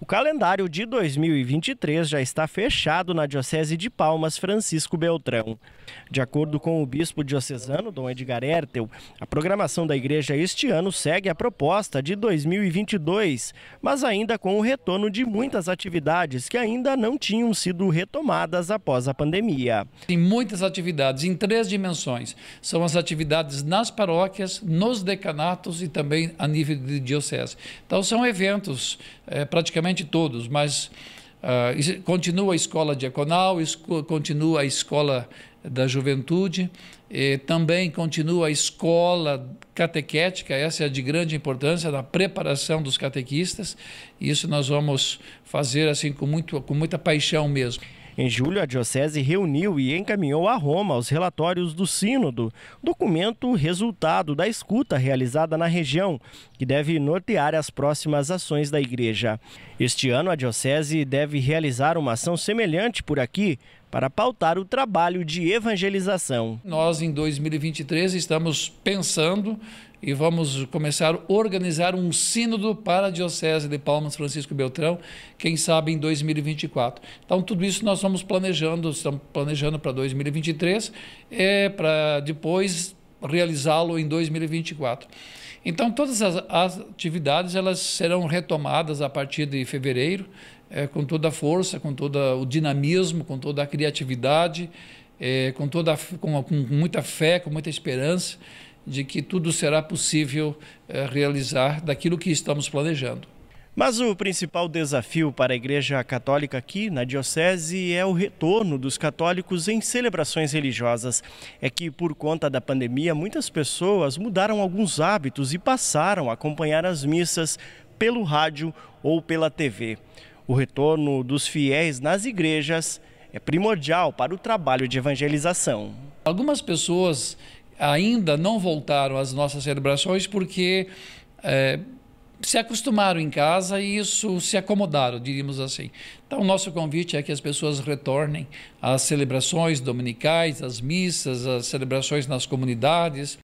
O calendário de 2023 já está fechado na Diocese de Palmas Francisco Beltrão. De acordo com o bispo diocesano, Dom Edgar Hertel, a programação da igreja este ano segue a proposta de 2022, mas ainda com o retorno de muitas atividades que ainda não tinham sido retomadas após a pandemia. Tem muitas atividades em três dimensões. São as atividades nas paróquias, nos decanatos e também a nível de diocese. Então são eventos é, praticamente praticamente todos, mas uh, continua a escola diaconal, continua a escola da juventude, também continua a escola catequética, essa é de grande importância na preparação dos catequistas, e isso nós vamos fazer assim com, muito, com muita paixão mesmo. Em julho, a Diocese reuniu e encaminhou a Roma os relatórios do Sínodo, documento resultado da escuta realizada na região, que deve nortear as próximas ações da Igreja. Este ano, a Diocese deve realizar uma ação semelhante por aqui, para pautar o trabalho de evangelização. Nós, em 2023, estamos pensando e vamos começar a organizar um sínodo para a Diocese de Palmas Francisco Beltrão, quem sabe em 2024. Então, tudo isso nós estamos planejando, estamos planejando para 2023, é, para depois realizá-lo em 2024. Então, todas as, atividades elas serão retomadas a partir de fevereiro, é, com toda a força, com todo o dinamismo, com toda a criatividade, é, com, toda, com, com, muita fé, com muita esperança de que tudo será possível é, realizar daquilo que estamos planejando. Mas o principal desafio para a Igreja Católica aqui na Diocese é o retorno dos católicos em celebrações religiosas. É que, por conta da pandemia, muitas pessoas mudaram alguns hábitos e passaram a acompanhar as missas pelo rádio ou pela TV. O retorno dos fiéis nas igrejas é primordial para o trabalho de evangelização. Algumas pessoas ainda não voltaram às nossas celebrações porque. É se acostumaram em casa e isso se acomodaram, diríamos assim. Então, nosso convite é que as pessoas retornem às celebrações dominicais, às missas, às celebrações nas comunidades,